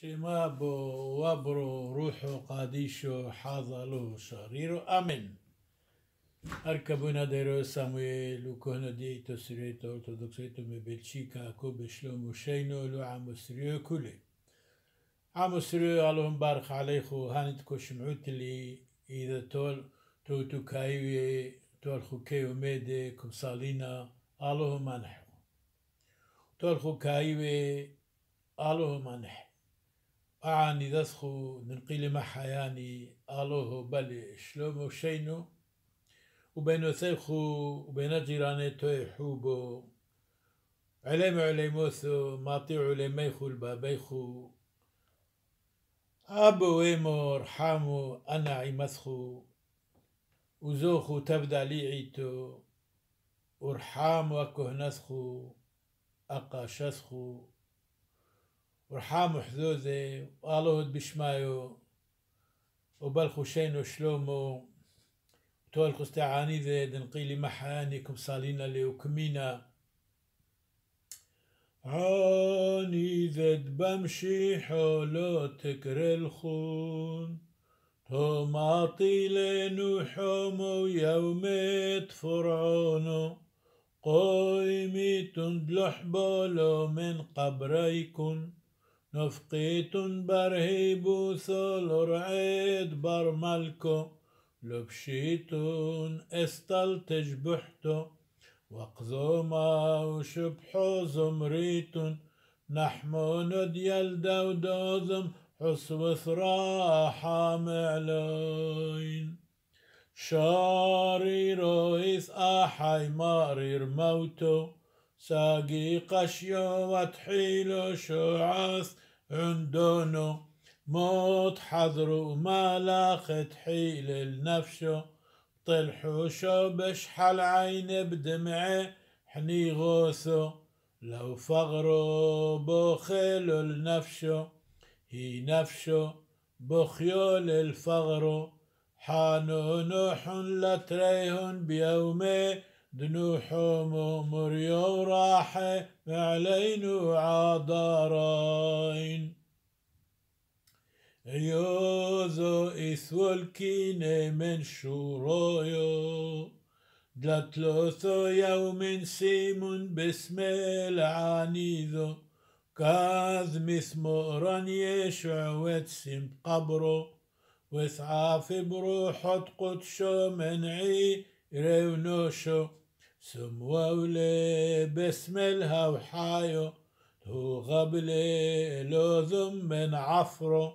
شماب وابرو روحو قاديشو حاضلو شهريرو أمن أركبنا ديرو سامويل وكهنا دي تسريت تسريتو بلشيكا مبلشيكا كوبشلو مشينو لو عمسريو كله سريو اللهم بارك عليخو هانتكو شمعوت اللي إذا تول تو تو كايوي تول خوكيو كم سالينا اللهم أنحو تول خوكايوي اللهم أنحو أعني دسخو قيل ما حياني آلوه بلي شلومو شينو وبين سيخو وبين جيراني توي حوبو عليم عليموسو ماطيع عليميخو البابيخو أبو إيمو رحامو أنا عمسخو وزوخو تبدا ليعيتو ورحام أقا شسخو ورحاموا حذوذي وآلوهد بشمايو وبلخو شينو شلومو تول قستعاني ذي دنقيلي محانيكم صالينا لي وكمينا عاني ذد بمشي حولو تكر الخون طماطي لينو حومو يوميت فرعونو قويمي تندلح بولو من قبريكن نفقيتن برهيبو ثلور عيد ملكو لبشيتن استل تجبحتو وقزوما وشبحو زمريتون نحمو ديال دودوزم حسو ثراحة معلين شاري رويس أحي مارير موتو ساقي قشيو وتحيلو شعث عندونو موت حضرو ما لاخت حيل لنفسه طلحو شو حل عين بدمعي حني غوثو لو فغرو بخيلو النفشو هي نفسه بخيول الفغرو حانو نوح لتريهن بيومي دنوحوم مريا وراحة معلين وعذارين يوزو إثو الكينة من شورويو دلتلوثو يوم سيم باسم كاز كاذ مثمورا يشع وتسم قبرو وثعاف بروحه قدشو منعي يريو نوشو سموولي باسم الهوحايو هو غبلي لو ذم من عفرو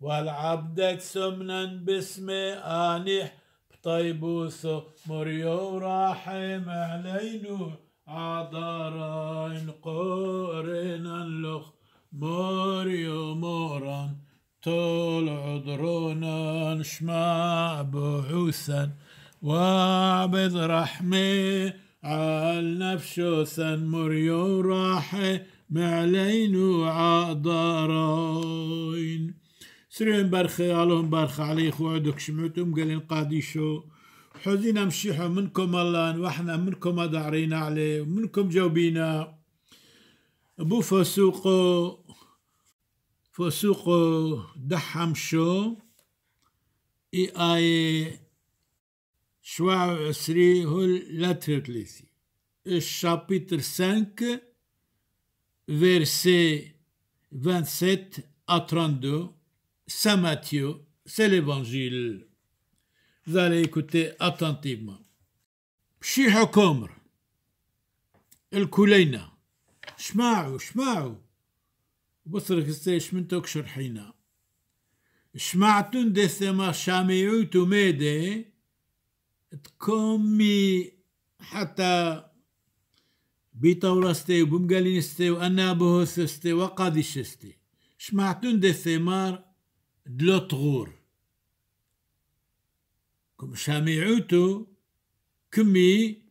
والعبدك سمنا باسم آنيح بطيبوسو مريو راحم علينو عذارين قورنا لخ موريو موران طول عذرونا شمع بعوثا وبض رحمي على نفسه مريو راحي معلينو وعضارين سرين برخي عليهم برخ عليك وعدك شمعتم قالين قاديشو حزينا مشيحو منكم الله واحنا منكم داعرين عليه ومنكم جاوبينا ابو فسوقو فسوقو دحمشو اي اي شوا سري هول لا تريتليسي الشابتر 5 فيرسي 27 ا سي ليفانجيل زالي كوتي اتانتيما بشي حكومر الكولينا شماعو شماعو بصرك استيش من توكش رحينا شماعتون دي ثما شاميوتو ميدي تكمي حتى بيطورستي وبمقالينستي وأنابهوسستي وقادشستي شمعتون دي ثمار دلو تغور كم شامعوتو كمي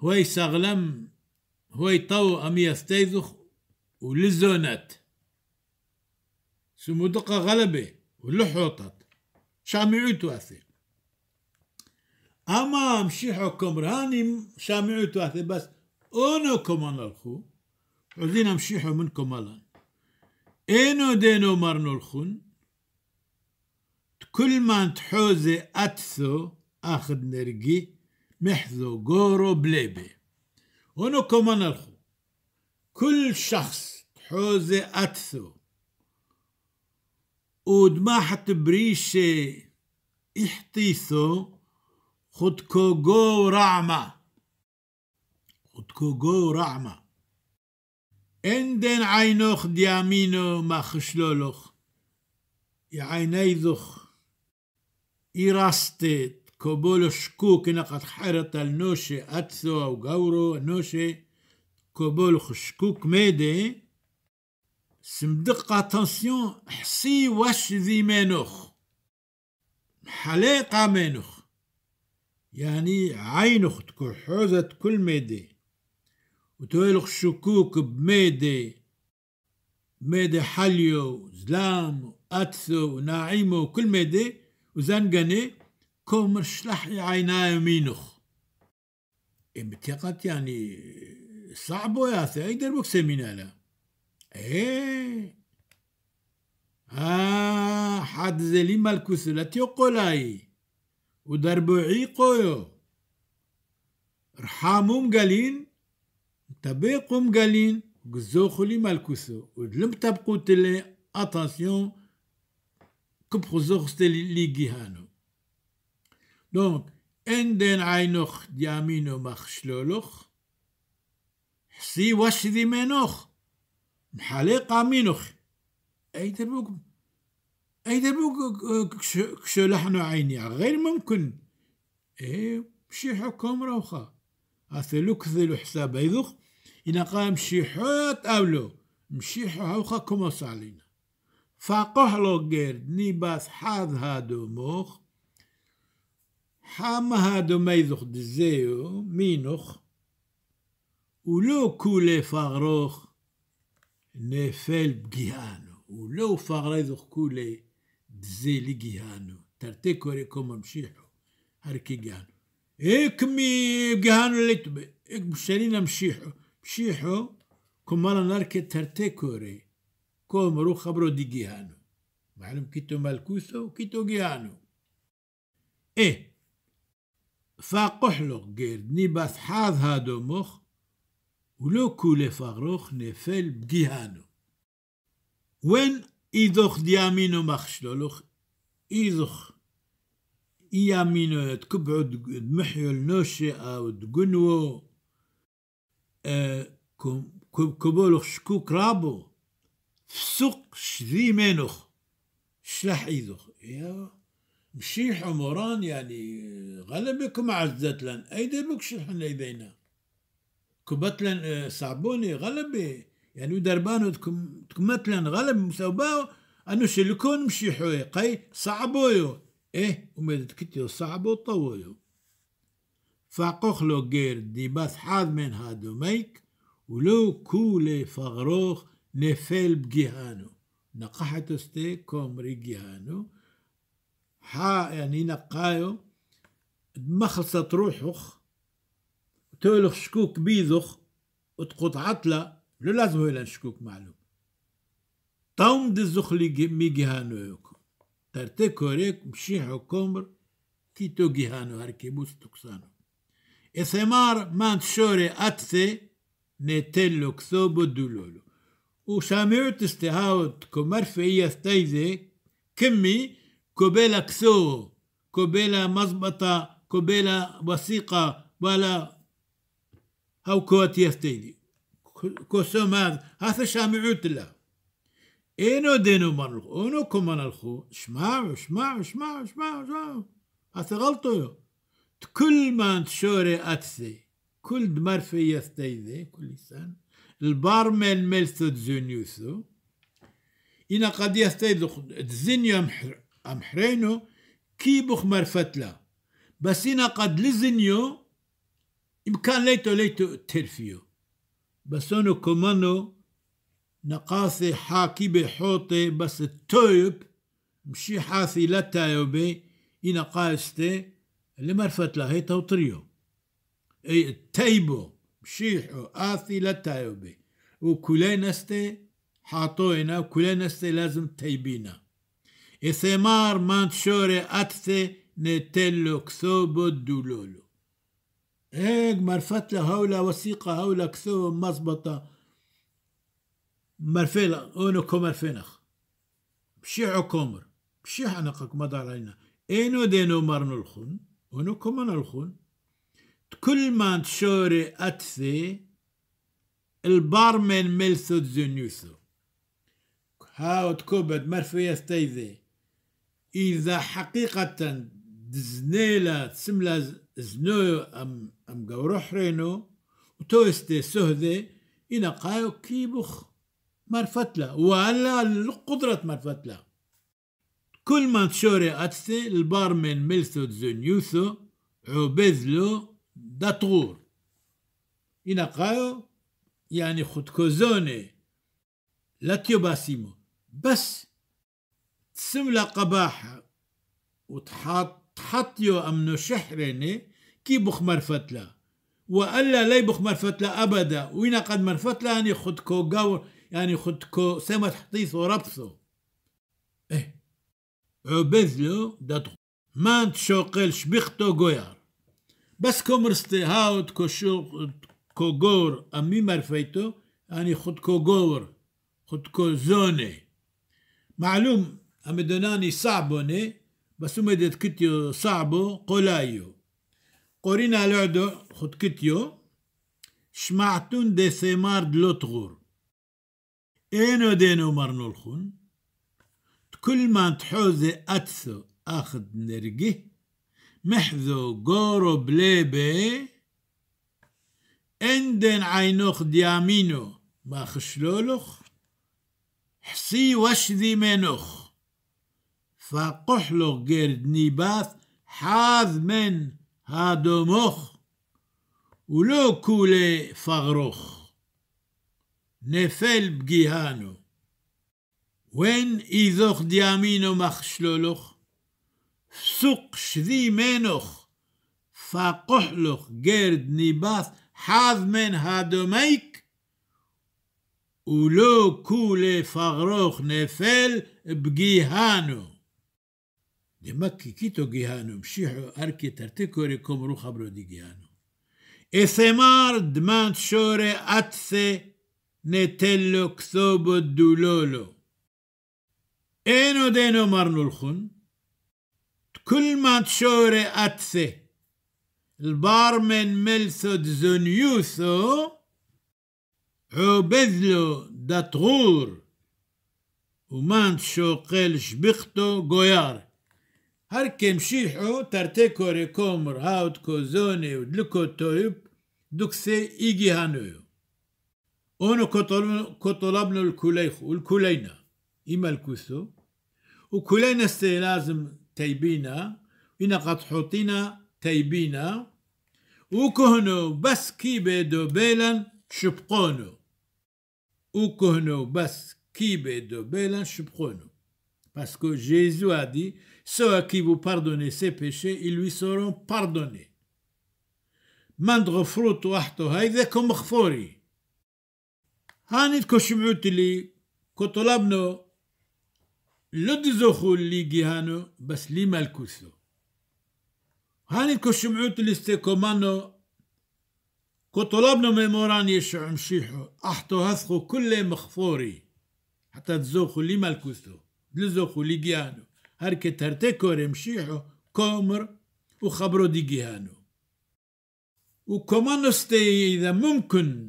هو يسغلم هو يطو امي يستيذخ ولزونات سمودقة غلبة ولحوطات شامعوتو أثي اما امشيحكم راني سامعتوا بس اونو اونكم الخو عايزين امشيحوا منكم الان اينو دينو مرنو الخون كل ما تحوزي اتثو اخذ نرجي محذو جورو بليبي اونو كمان الخو كل شخص تحوزي اتثو ودماحت بريشي احتيثو خد جو رعمة خد جو رعمة إن دين عينوخ ديامينو ما خشلولوخ يا يعيني ذخ إراستيت كوبولو شكوك نقد حرة النوشي أتسو أو قورو نوشي كوبولو خشكوك ميدي سمدق اتنسيون حسي واش ذي مينوخ حليقة مينوخ يعني عين أختك حوزة كل ميدي وتويلخ شكوك بميدي ميدي حليو زلام وأتثو وناعيمو وكل ميدي وزنقني كومر شلح عيناي مينوخ امتقت يعني صعب يا أخي أي دربك سمينالا ايه آه حد زلي لا تيقولاي عيقو يو رحامو مقالين تبيقو مقالين قزوخو لي مالكوسو ودلم تبقو تلي اتونسيون كبخو زوخ لي جيهانو دونك دين عينوخ ديامينو مخشلولوخ حسي واش ذي منوخ محالي قامينوخ اي تربوكم أي كشو لحنو عيني غير ممكن إيه مشي حكم روخا واخا أثلو كذلو حساب أيضوخ إنا قام شي حوت أولو مشي حوخا واخا كوموس فاقوح لو قير نيباس حاد هادو موخ حام هادو ميذوخ دزيو مينوخ ولو كولي فاغروخ نفل بجيانو ولو فاغريذوخ كولي دزي لقي هانو ترتي كوري كوم مشيحو هركي قانو إيك مي قهانو اللي تبي إيك بشارينا مشيحو مشيحو كمالا ناركي ترتي كوري كوم رو خبرو دي قهانو معلوم كيتو مالكوثو وكيتو قهانو إيه فاقحلق قيرد نيباث حاذ هادو مخ ولو كولي فاغروخ نفل بقيهانو وين ديامينو דיאמינו מחשלולוך, איזוך إيامينو تكبعو دمحيو أو دقنو آه كبولوخ شكوك رابو فسوق شذي مينوخ شلح إيدوخ يا مشي حموران يعني غلبكم عزت لن أيدي بك شلحن إيدينا كبتلن صعبوني غلبي يعني دربانو تكم مثلا غلب باو انو شلكون مشي حويقي يو ايه ومدت كتيو صعبو طويو فاقوخلو غير دي بس حاد من هادو ميك ولو كولي فغروخ نفيل بجيهانو نقحتو ستي كومري جيهانو حا يعني نقايو مخلصة روحوخ تولخ شكوك بيذوخ وتقطعت عطلة لو لازم هو نشكوك معلوم طوم دي زخلي مي يوكو ترتي كوريك مشي حكومر تيتو جيهانو بوس توكسانو إثمار مانت شوري أتثي نتلو كثوبو دولولو وساميو تستهاوت كمرفئية ستايزي كمي كوبيلا كسو كوبيلا مزبطة كوبيلا وثيقة ولا هاو كواتي ستايزي كوسومان هذا عود له اينو دينو منلخو إينو كمانلخو شماعو شماعو شماعو شماعو شماعو هذا غلطو كل ما تشوري أتسي كل دمر في يستيذي كل سنة البارمن ملثو تزونيوثو إنا قد يستيذو تزينيو أمحرينو كي بخ مرفتلا بس إنا قد لزنيو إمكان ليتو ليتو ترفيو بسونو كومانو نقاثي حاكي حوطي بس التويب مشي حاثي لا تايوبي إنا قايستي اللي مرفت لهي توطريو أي التايبو مشيحو آثي لا تايوبي استي حاطوينا استي لازم تايبينا إثمار مانتشوري أتثي نتلو كثوبو دولولو هيك مرفت له هولا وثيقة هولا كثوم مزبطة مرفيلا اونو كومر فينخ بشيعو كومر بشيح انقك مضى علينا اينو دينو مرنو الخون اونو كومن الخون كل ما تشوري اتثي البارمن ملثو تزنيوثو هاو تكوبد مرفيا ستيذي إذا حقيقة دزنيلا سملا زنو ام ام gavroch رينو وتوستي سهذي إنا قايو كيبوخ qayo وعلى القدرة مرفتلا كل ما تشوري أتسي البارمن ملثو تزونيوثو عبذلو داتغور إنا قايو يعني خد كوزوني لا تيوباسيمو بس تسملا قباحة وتحاط حطيو أمنو شحريني كي بخ مرفتلا وألا لي بخ مرفتلا أبدا وين قد مرفتلا أني يعني كو قاور يعني كو سمت حطيث وربثو إيه عبذلو داتو ما تشوقلش شبيختو قويار بس كومرستي شو كو قور أمي مرفيتو أني خد قور خد زوني معلوم أمدوناني صعبوني بس ما ديت كتيو صعبو قولايو قورينا لعدو خد كتيو شمعتون دي ثمار دلوتغور اينو دينو الخون كل ما تحوزي اتسو اخد نرقي محذو قورو بليبي اندن عينوخ ديامينو ما خشلولوخ حسي وش ذي منوخ فقحلق جرد نيباث حاذ من هادو مخ ولو كولي فغروخ نفل بجيهانو وين إذوخ ديامينو مخشلولوخ سوق شذي منوخ فقحلوخ جرد نيباث حاذ من هادو ميك ولو كولي فغروخ نفل بجيهانو Demak كيتو جيهانو مشيحو أركي tartikori كومرو ruhabro دي جيهانو إثمار دمانت شوري أتسي نتلو كثوب الدولولو اينو دينو مرنو الخن كل ما تشوري أتثي البارمن ملثو دزونيوثو عبذلو دتغور ومانت شو قيلش بختو قويار هر كم شيحو ترتي كوري كومر هاود كوزوني ودلكو تويب دوكسي إيجي هانويو أونو كطلبنا الكليخ والكلينا إما الكوسو وكلينا سي لازم تيبينا إنا قد حطينا تيبينا وكهنو بس كي بيدو بيلن شبقونو وكهنو بس كي بيدو بيلن شبقونو Parce que Jésus a ceux à qui vous pardonnez ses péchés, ils lui seront pardonnés. Le dizokhul li gihano bas li malkuso. Hani ko shum'ut li ste komano ko tolabno memoran yesh umshihu ahto hasko kulle mkhfori Ata dizokhul li malkuso. Dizokhul li هركت هرتكور مشيحو كومر وخبرو ديجيهانو وكومانوستي إذا ممكن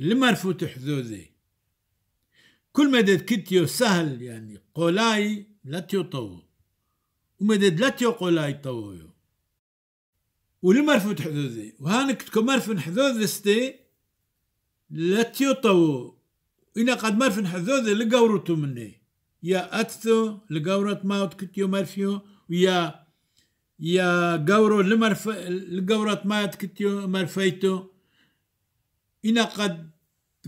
المرفوت حذوذي كل مدد كتيو سهل يعني قولاي لا تيطو ومدد لا تيو قولاي طويو و حذوذي وهانك تكمرفن حذوذي ستي لا طو إلا قد مرفن حذوذي لقورتو مني يا أتثو لقورة ماوت كتيو مرفيو ويا يا قورو لمرف لقورة ماوت كتيو مرفيتو إنا قد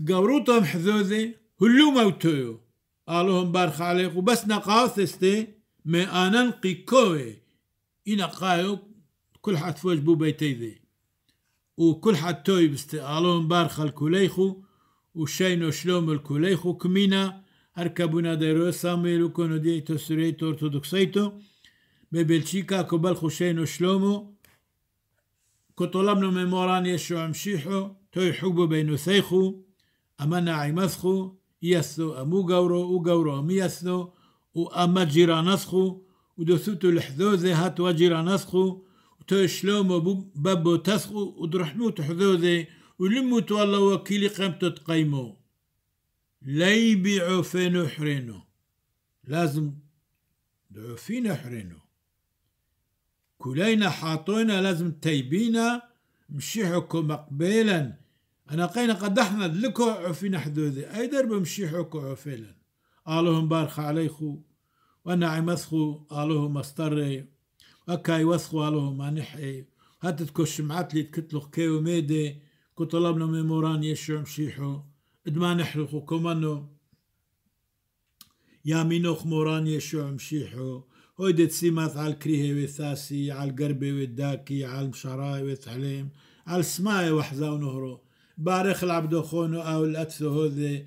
قوروتهم حذوذي هلو موتو قالوهم بارخ عليك وبس نقاوث ما مي أنا نقي كوي إنا قايو كل حد فوج بو بيتي ذي وكل حد توي بستي قالوهم بارخ الكوليخو وشينو شلوم الكوليخو كمينا هەرکەبوونە دەرۆ سامێل و کۆنۆدیی تۆسوری تۆرتۆدکسیتۆ بە بلچیکا کۆبەل خوشەین و شلۆم و کۆتۆڵەم و مێمۆرانیە شوامشیح و تۆی حوب بین و سەیخ و ئەمە نعیمەسخ و یەست و ئەموو گەورۆ و گەورۆ میەستن و و ئەمە جیرانەسخ و و دەسووت و لەحزۆزێ هاتووە و تۆ شلۆم بە بۆ و درحموت حزۆزێ وكيلي قيمته تقيمه لا يبيعوا في نحرنه لازم دعوا في نحرنه كلينا حاطونا لازم تيبينا حكو قبيلا أنا قينا قد أحنا لكو عفين حدودي أي درب حكو عفيلا آلهم بارخ عليخو وأنا عمسخو آلهم أستري أكاي وسخو آلهم أنحي هاتتكو الشمعات اللي تكتلو كيو ميدي كو طلبنا ميموران يشو مشيحو ادمان احرقو كومانو يامينو خموران يشو مشيحو دي تسيمات على الكريهي والثاسي على القربي والداكي على المشراي والثحليم على السماي وحزاو نهرو بارخ العبدو خونو او الاتثو هذي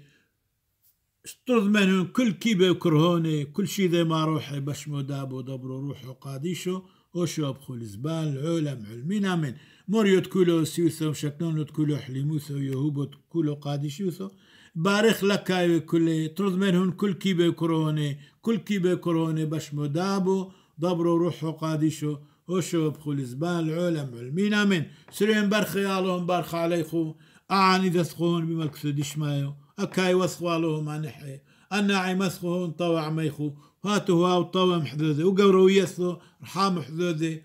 سترد منهم كل كي يكرهوني كل شي ذي ما روحي باش مداب دبرو روحو قاديشو وشو ابخو الزبال العلم علمين امين موريو تكولو سيوثو شكنون تكولو حليموثو يهوبو تكولو قاديشوثو بارخ لكاي كل ترد منهم كل كي يكرهوني كل كي يكرهوني باش مدابو دبرو روحو قاديشو وشو ابخو الزبال العلم علمين امين سرين برخي الله برخ عليكم اعاني دسخون بما كسدش مايو أكاي وسخواله ما نحي الناعي مسخه انطوى عميخو هاتو هاو طوى محذوذي وقورو يسو رحام محذوذي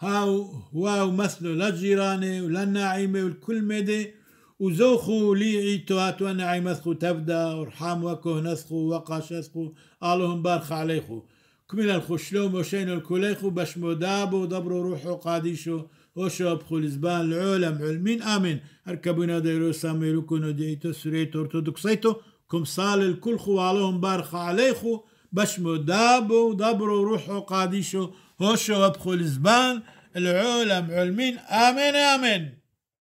هاو هواو مثله لا جيراني ولا الناعمة والكل مدي وزوخو ليعي توات ونعي مسخو تبدا ورحام وكه نسخو وقاش نسخو آلهم بارخ عليخو كمل الخشلوم وشين الكليخو بشمو دابو دبرو روحو قاديشو ابخو لزبان العلم علمين آمين أركبنا ديرو سامي لكونو ديتو سريتو أرتودكسيتو كم صال الكل خو عليهم بارخ عليخو بشمو دابو دبرو روحو قاديشو هوشو أبخو لزبان العلم علمين آمين آمين